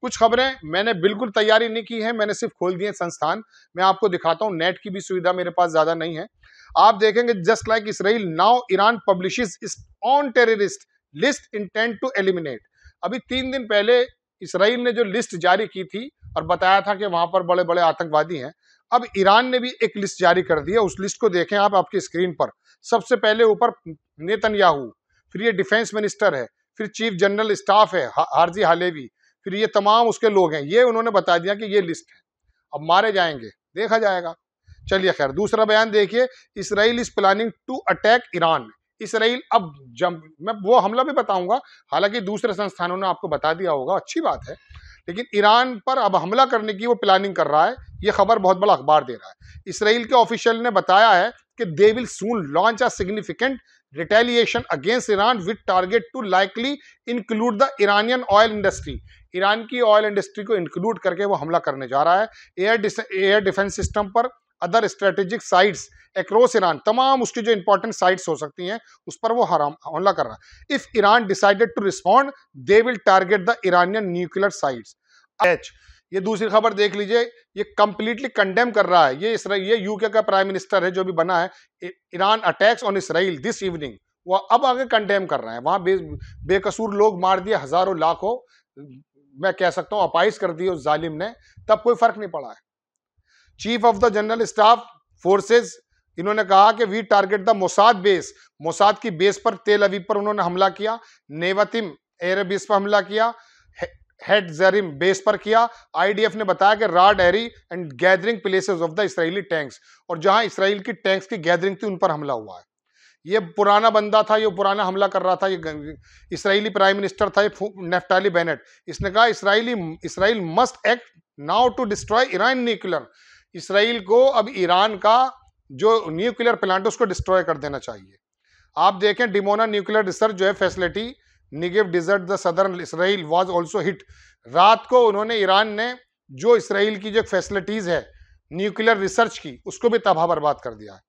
कुछ खबरें मैंने बिल्कुल तैयारी नहीं की है मैंने सिर्फ खोल दिए संस्थान मैं आपको दिखाता हूँ नेट की भी सुविधा मेरे पास ज़्यादा नहीं है आप देखेंगे just like Israel now Iran publish on terrorist list intent to eliminate अभी तीन दिन पहले इसराइल ने जो लिस्ट जारी की थी और बताया था कि वहां पर बड़े बड़े आतंकवादी हैं अब ईरान ने भी एक लिस्ट जारी कर दी है उस लिस्ट को देखें आप आपकी स्क्रीन पर सबसे पहले ऊपर नेतन फिर ये डिफेंस मिनिस्टर है फिर चीफ जनरल स्टाफ है हारजी हालेवी फिर ये तमाम उसके लोग हैं ये उन्होंने बता दिया कि ये लिस्ट है अब मारे जाएंगे देखा जाएगा चलिए खैर दूसरा बयान देखिए Israel is planning to attack Iran Israel अब जम मैं वो हमला भी बताऊंगा हालांकि दूसरे संस्थानों ने आपको बता दिया होगा अच्छी बात है लेकिन ईरान पर अब हमला करने की वो प्लानिंग कर रहा है ये खबर बहुत बड़ा अखबार दे रहा है इसराइल के ऑफिशियल ने बताया है कि they will soon launch a significant retaliation against Iran with target to likely include the Iranian oil industry Iran की ऑयल इंडस्ट्री को इंक्लूड करके वो हमला करने जा रहा है एयर एयर डिफेंस सिस्टम पर other strategic sites across Iran तमाम उसकी जो इंपॉर्टेंट साइट्स हो सकती हैं उस पर वो हराम हमला कर रहा है if Iran decided to respond they will target the Iranian nuclear sites एच ये दूसरी खबर देख लीजिए ये कंप्लीटली कंडेम कर रहा है ये इसराइल ये यूके का प्राइम मिनिस्टर है जो भी बना है Iran attacks on Israel this evening वह अब आगे कंडेम कर रहे हैं वहां बे बेकसूर लोग मार दिए हज़ारों लाखों मैं कह सकता हूं अपाइस कर दी उस जालिम ने तब कोई फर्क नहीं पड़ा है chief of the general staff forces इन्होंने कहा कि we target the Mossad base Mossad की बेस पर तेल अवीब पर उन्होंने हमला किया नेवतिम एयर बेस पर हमला किया हेड जरिम बेस पर किया आईडीएफ ने बताया कि radar and gathering places of the Israeli tanks और जहां इसराइल की टैंक्स की गैदरिंग थी उन पर हमला हुआ है ये पुराना बंदा था ये पुराना हमला कर रहा था ये इसराइली प्राइम मिनिस्टर था ये नेफ्टाली बेनेट इसने कहा Israeli Israel must act now to destroy Iran nuclear Israel को अब ईरान का जो न्यूक्लियर प्लांट उसको डिस्ट्रॉय कर देना चाहिए आप देखें डिमोना न्यूक्लियर रिसर्च जो है facility Negev desert the southern Israel was also hit रात को उन्होंने ईरान ने जो इसराइल की जो फैसिलिटीज़ है न्यूक्लियर रिसर्च की उसको भी तबाह बर्बाद कर दिया है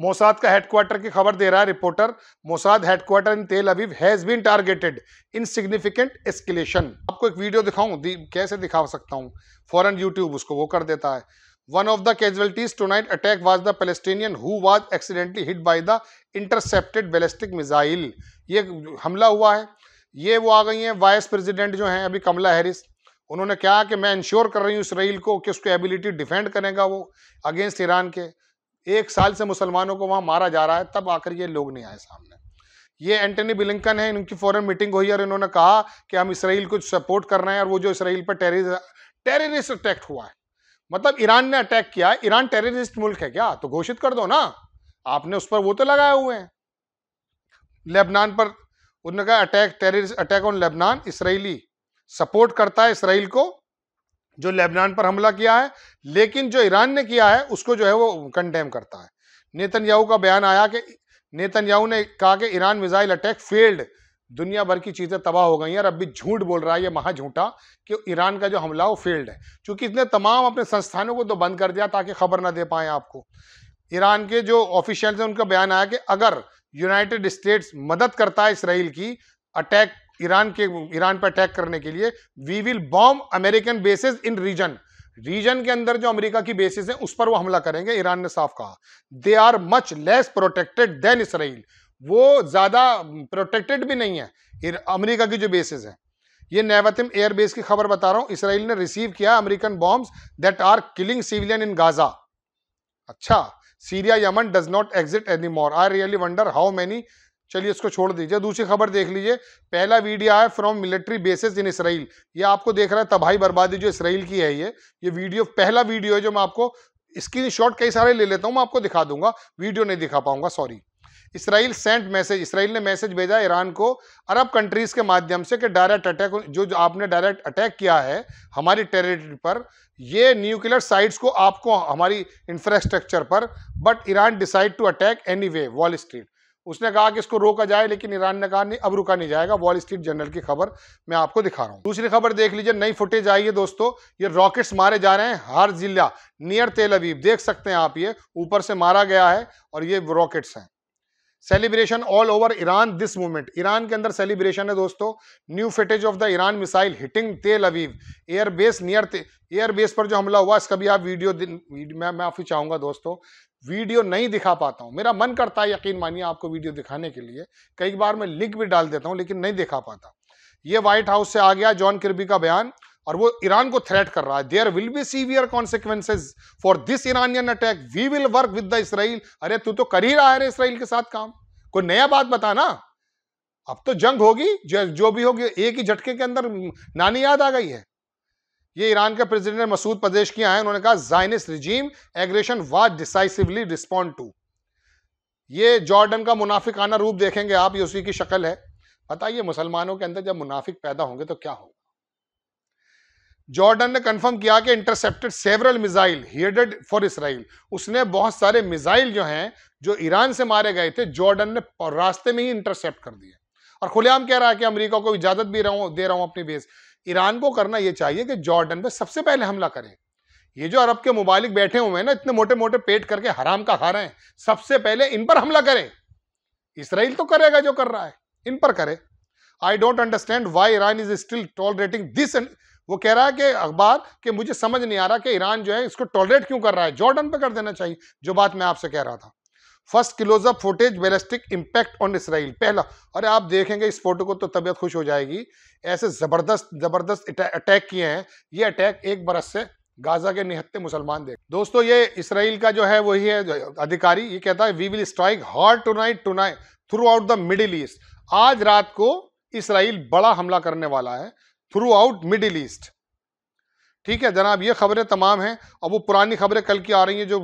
मोसाद का हेडक्वार्टर की खबर दे रहा है reporter Mossad headquarter in Tel Aviv has been targeted in significant escalation आपको एक वीडियो दिखाऊं दि, कैसे दिखा सकता हूं फॉरन यूट्यूब उसको वो कर देता है one of the casualties tonight attack was the Palestinian who was accidentally hit by the intercepted ballistic missile ये हमला हुआ है ये वो आ गई हैं वाइस प्रेसिडेंट जो हैं अभी कमला हैरिस उन्होंने कहा कि मैं इंश्योर कर रही हूँ इसराइल को कि उसकी एबिलिटी डिफेंड करेगा वो अगेंस्ट ईरान के एक साल से मुसलमानों को वहाँ मारा जा रहा है तब आकर ये लोग नहीं आए सामने ये एंटनी बिलिंकन है इनकी फॉरन मीटिंग हुई और इन्होंने कहा कि हम इसराइल को सपोर्ट कर रहे हैं और वो जो इसराइल पर टेररिस्ट अटैक हुआ है मतलब ईरान ने अटैक किया है ईरान टेररिस्ट मुल्क है क्या तो घोषित कर दो ना आपने उस पर वो तो लगाए हुए हैं लेबनान पर उन्होंने कहा attack terrorist attack on Lebanon Israeli support करता है इसराइल को जो लेबनान पर हमला किया है लेकिन जो ईरान ने किया है उसको जो है वो कंडेम करता है नेतन्याहू का बयान आया कि नेतन्याहू ने कहा कि ईरान मिसाइल अटैक फेल्ड दुनिया भर की चीज़ें तबाह हो गई हैं और अब भी झूठ बोल रहा है ये महा झूठा कि ईरान का जो हमला वो फेल्ड है क्योंकि इसने तमाम अपने संस्थानों को तो बंद कर दिया ताकि खबर ना दे पाए आपको ईरान के जो ऑफिशियल्स हैं उनका बयान आया कि अगर यूनाइटेड स्टेट्स मदद करता है इसराइल की अटैक ईरान के ईरान पर अटैक करने के लिए we will bomb American bases in region region के अंदर जो अमेरिका की बेसिस है उस पर वो हमला करेंगे ईरान ने साफ कहा they are much less protected than Israel वो ज़्यादा प्रोटेक्टेड भी नहीं है अमेरिका की जो बेसिस है ये नैवतिम एयरबेस की खबर बता रहा हूं इसराइल ने रिसीव किया American bombs that are killing civilian in Gaza अच्छा Syria Yemen does not exist any more I really wonder how many चलिए इसको छोड़ दीजिए दूसरी खबर देख लीजिए पहला वीडियो है from military bases in Israel ये आपको देख रहा है तबाही बर्बादी जो इसराइल की है ये ये वीडियो पहला वीडियो है जो मैं आपको स्क्रीन शॉट कई सारे ले लेता हूँ मैं आपको दिखा दूंगा वीडियो नहीं दिखा पाऊंगा sorry Israel sent message Israel ने मैसेज भेजा ईरान को अरब कंट्रीज के माध्यम से कि डायरेक्ट अटैक जो, जो आपने डायरेक्ट अटैक किया है हमारी टेरिटरी पर ये न्यूक्लियर साइट्स को आपको हमारी इंफ्रास्ट्रक्चर पर but Iran decide to attack anyway Wall Street उसने कहा कि इसको रोका जाए लेकिन ईरान ने कहा नहीं अब रुका नहीं जाएगा वॉल स्ट्रीट जर्नल की खबर मैं आपको दिखा रहा हूँ दूसरी खबर देख लीजिए नई फुटेज आई है दोस्तों ये रॉकेट्स मारे जा रहे हैं हर जिला नियर तेल अबीब देख सकते हैं आप ये ऊपर से मारा गया है और ये रॉकेट्स हैं celebration all over Iran this movement Iran के अंदर सेलिब्रेशन है दोस्तों new footage of the Iran missile hitting Tel Aviv airbase near airbase पर जो हमला हुआ इसका भी आप वीडियो मैं माफी चाहूंगा दोस्तों वीडियो नहीं दिखा पाता हूँ मेरा मन करता है यकीन मानिए आपको वीडियो दिखाने के लिए कई बार मैं लिंक भी डाल देता हूँ लेकिन नहीं दिखा पाता ये व्हाइट हाउस से आ गया जॉन किरबी का बयान और वो ईरान को थ्रेट कर रहा है there will be severe consequences for this Iranian attack we will work with the Israel अरे तू तो कर ही रहा है इसराइल के साथ काम कोई नया बात बता ना अब तो जंग होगी जो, जो भी होगी एक ही झटके के अंदर नानी याद आ गई है ये ईरान के प्रेसिडेंट मसूद प्रदेश की आए उन्होंने कहा Zionist regime aggression was decisively respond to ये जॉर्डन का मुनाफिकाना रूप देखेंगे आप ये उसी की शक्ल है बताइए मुसलमानों के अंदर जब मुनाफिक पैदा होंगे तो क्या होगा जॉर्डन ने कंफर्म किया कि intercepted several missile headed for Israel उसने बहुत सारे मिसाइल जो हैं जो ईरान से मारे गए थे जॉर्डन ने रास्ते में ही इंटरसेप्ट कर दिए और खुलेआम कह रहा है कि अमेरिका को इजाजत भी रहा दे रहा हूं अपनी बेस ईरान को करना यह चाहिए कि जॉर्डन पर सबसे पहले हमला करें ये जो अरब के ममालिक बैठे हुए हैं ना इतने मोटे मोटे पेट करके हराम का खा रहे हैं सबसे पहले इन पर हमला करें इसराइल तो करेगा जो कर रहा है इन पर करे I don't understand why Iran is still tolerating this वो कह रहा है कि अखबार कि मुझे समझ नहीं आ रहा कि ईरान जो है इसको टॉलरेट क्यों कर रहा है जॉर्डन पे कर देना चाहिए जो बात मैं आपसे कह रहा था first close up footage ballistic impact on Israel पहला अरे आप देखेंगे इस फोटो को तो तबीयत खुश हो जाएगी ऐसे ज़बरदस्त ज़बरदस्त अटैक किए हैं ये अटैक एक बरस से गाजा के निहत्ते मुसलमान देख दोस्तों ये इसराइल का जो है वही है अधिकारी ये कहता है we will strike hard tonight tonight throughout the Middle East आज रात को इसराइल बड़ा हमला करने वाला है थ्रू आउट मिडिल ईस्ट ठीक है जनाब ये खबरें तमाम हैं और वो पुरानी खबरें कल की आ रही हैं जो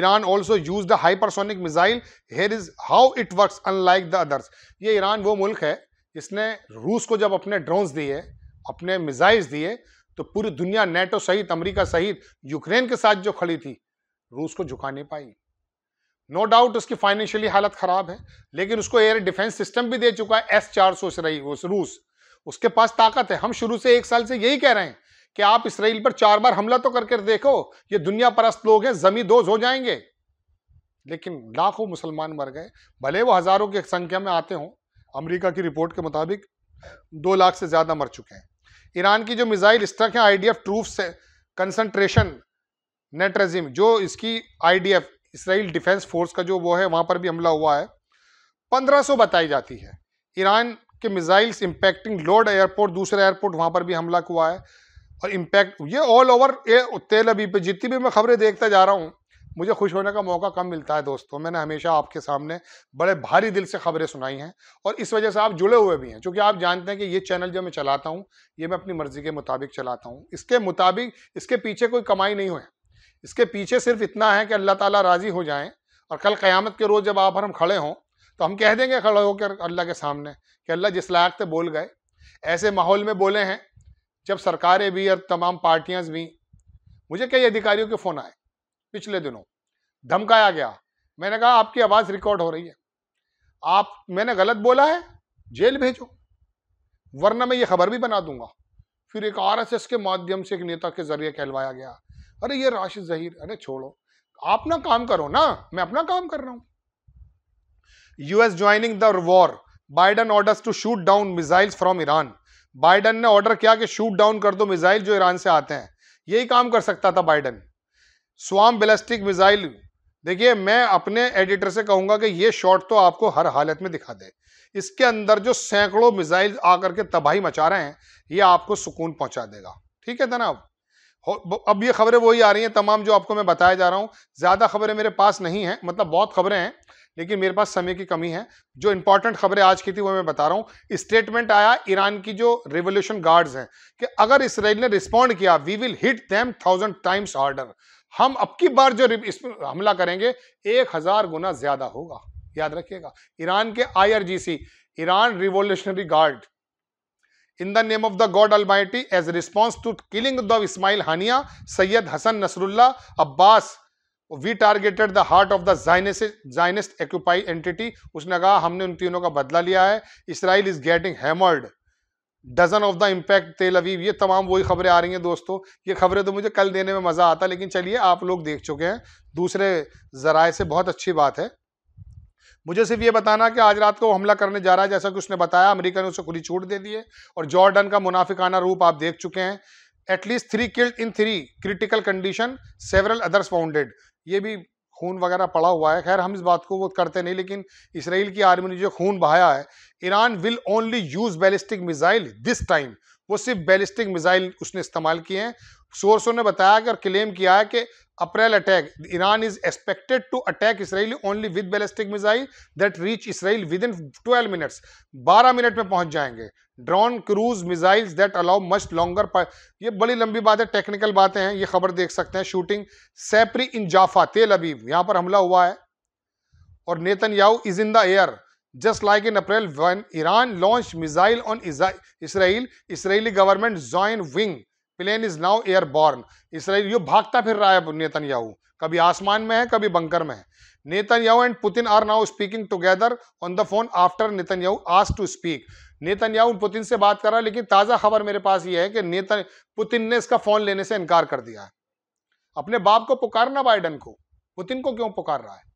Iran also use the hypersonic missile here is how it work unlike the others ये ईरान वो मुल्क है जिसने रूस को जब अपने ड्रोन्स दिए अपने मिजाइल्स दिए तो पूरी दुनिया नेटो सहित अमेरिका सहित यूक्रेन के साथ जो खड़ी थी रूस को झुका नहीं पाई नो डाउट उसकी फाइनेंशियली हालत ख़राब है लेकिन उसको एयर डिफेंस सिस्टम भी दे चुका है एस चार सौ रूस उसके पास ताकत है हम शुरू से एक साल से यही कह रहे हैं कि आप इसराइल पर चार बार हमला तो करके देखो ये दुनिया परस्त लोग हैं जमी दोज हो जाएंगे लेकिन लाखों मुसलमान मर गए भले वो हज़ारों की संख्या में आते हों अमेरिका की रिपोर्ट के मुताबिक दो लाख से ज़्यादा मर चुके हैं ईरान की जो मिज़ाइल स्ट्रक है आईडीएफ ट्रूफ से कंसंट्रेशन नेट रेजिम जो इसकी आईडीएफ इसराइल डिफेंस फोर्स का जो वो है वहां पर भी हमला हुआ है 1500 बताई जाती है ईरान कि मिज़ाइल्स इंपैक्टिंग लोड एयरपोर्ट दूसरा एयरपोर्ट वहाँ पर भी हमला हुआ है और इंपैक्ट ये ऑल ओवर तेल अभी पे जितनी भी मैं खबरें देखता जा रहा हूँ मुझे खुश होने का मौका कम मिलता है दोस्तों मैंने हमेशा आपके सामने बड़े भारी दिल से खबरें सुनाई हैं और इस वजह से आप जुड़े हुए भी हैं क्योंकि आप जानते हैं कि ये चैनल जो मैं चलाता हूँ ये मैं अपनी मर्ज़ी के मुताबिक चलाता हूँ इसके मुताबिक इसके पीछे कोई कमाई नहीं हुई इसके पीछे सिर्फ इतना है कि अल्लाह ताला राज़ी हो जाएं और कल क़यामत के रोज़ जब आप हम खड़े हों तो हम कह देंगे खड़े होकर अल्लाह के सामने कि अल्लाह जिस लायक से बोल गए ऐसे माहौल में बोले हैं जब सरकारें भी और तमाम पार्टियाँ भी मुझे कई अधिकारियों के फ़ोन आए पिछले दिनों धमकाया गया मैंने कहा आपकी आवाज़ रिकॉर्ड हो रही है आप मैंने गलत बोला है जेल भेजो वरना मैं ये खबर भी बना दूंगा फिर एक आरएसएस के माध्यम से एक नेता के जरिए कहलवाया गया अरे ये राशिद जहीर अरे छोड़ो आप ना काम करो ना मैं अपना काम कर रहा हूँ US joining the war Biden orders to shoot down missiles from Iran Biden ने ऑर्डर किया कि शूट डाउन कर दो मिसाइल जो ईरान से आते हैं यही काम कर सकता था बाइडन स्वाम बेलिस्टिक मिसाइल देखिए मैं अपने एडिटर से कहूंगा कि ये शॉट तो आपको हर हालत में दिखा दे इसके अंदर जो सैकड़ों मिसाइल आकर के तबाही मचा रहे हैं ये आपको सुकून पहुंचा देगा ठीक है जनाब अब ये खबरें वही आ रही हैं तमाम जो आपको मैं बताया जा रहा हूँ ज़्यादा खबरें मेरे पास नहीं हैं मतलब बहुत खबरें हैं लेकिन मेरे पास समय की कमी है जो इंपॉर्टेंट खबरें आज की थी वो मैं बता रहा हूँ स्टेटमेंट आया ईरान की जो रेवोल्यूशन गार्ड्स हैं कि अगर इसराइल ने रिस्पॉन्ड किया we will hit them thousand times order हम अब की बार जो हमला करेंगे एक हजार गुना ज्यादा होगा याद रखिएगा ईरान के IRGC Iran revolutionary guard in the name of the God almighty as response to killing the Ismail Haniyeh Sayyed Hassan Nasrallah Abbas we targeted the heart of the occupy entity उसने कहा हमने उन तीनों का बदला लिया है Israel is getting hammered dozen of the impact Tel Aviv ये तमाम वही खबरें आ रही हैं दोस्तों ये खबरें तो मुझे कल देने में मज़ा आता लेकिन चलिए आप लोग देख चुके हैं दूसरे ज़राए से बहुत अच्छी बात है मुझे सिर्फ ये बताना कि आज रात को वो हमला करने जा रहा है जैसा कि उसने बताया अमेरिका ने उसे खुली छूट दे दी है और जॉर्डन का मुनाफिकाना रूप आप देख चुके हैं at least three killed in three critical condition several others wounded ये भी खून वगैरह पड़ा हुआ है खैर हम इस बात को वो करते नहीं लेकिन इसराइल की आर्मी ने जो खून बहाया है Iran will only use ballistic missile this time वो सिर्फ बैलिस्टिक मिसाइल उसने इस्तेमाल किए हैं सोर्सों ने बताया कि और क्लेम किया है कि April attack Iran is expected to attack Israel only with ballistic missile that reach Israel within twelve minutes बारह मिनट में पहुंच जाएंगे drone cruise missiles that allow much longer ये बड़ी लंबी बात है टेक्निकल बातें हैं ये खबर देख सकते हैं शूटिंग सैपरी इन जाफा तेल अबीब यहाँ पर हमला हुआ है और Netanyahu is in the air Just like in April, when Iran launched missile on Israel, Israeli government joined wing. Plane is now airborne. Israel यू भागता फिर रहा है नेतन्याहू कभी आसमान में है कभी बंकर में है Netanyahu and Putin are now speaking together on the phone after Netanyahu आज टू स्पीक नेतन्याहू पुतिन से बात कर रहा है लेकिन ताज़ा खबर मेरे पास ये है कि नेतन पुतिन ने इसका फ़ोन लेने से इनकार कर दिया है अपने बाप को पुकारना बाइडन को पुतिन को क्यों पुकार रहा है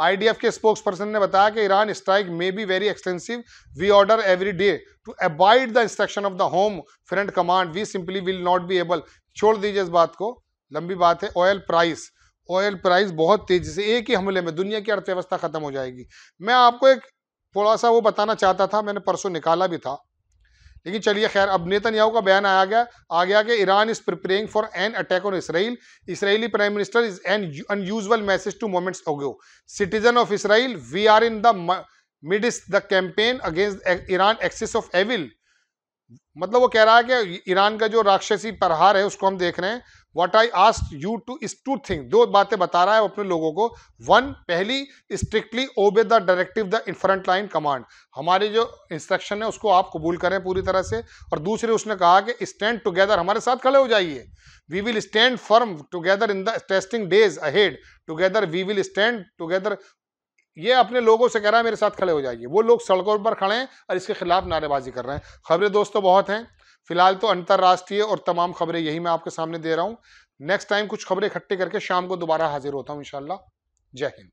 आईडीएफ के स्पोक्स पर्सन ने बताया कि Iran strike may be very extensive we order every day to abide the instruction of the home front command we simply will not be able छोड़ दीजिए इस बात को लंबी बात है ऑयल प्राइस ऑयल प्राइस बहुत तेजी से एक ही हमले में दुनिया की अर्थव्यवस्था खत्म हो जाएगी मैं आपको एक थोड़ा सा वो बताना चाहता था मैंने परसों निकाला भी था लेकिन चलिए खैर अब नेतन्याहु का बयान आया गया आ गया कि Iran is preparing for an attack on Israel Israeli prime minister is an unusual message to moments ago citizen of Israel we are in the mid is the campaign against Iran axis of evil मतलब वो कह रहा है कि Iran का जो राक्षसी प्रहार है उसको हम देख रहे हैं what I asked you to is to think दो बातें बता रहा है अपने लोगों को वन पहली strictly obey the directive the front line command हमारी जो इंस्ट्रक्शन है उसको आप कबूल करें पूरी तरह से और दूसरे उसने कहा कि स्टैंड टुगेदर हमारे साथ खड़े हो जाइए we will stand firm together in the testing days ahead together we will stand together ये अपने लोगों से कह रहा है मेरे साथ खड़े हो जाइए वो लोग सड़कों पर खड़े हैं और इसके खिलाफ नारेबाजी कर रहे हैं खबरें दोस्तों बहुत हैं फिलहाल तो अंतर्राष्ट्रीय और तमाम खबरें यही मैं आपके सामने दे रहा हूँ नेक्स्ट टाइम कुछ खबरें इकट्ठे करके शाम को दोबारा हाजिर होता हूँ इनशाला जय हिंद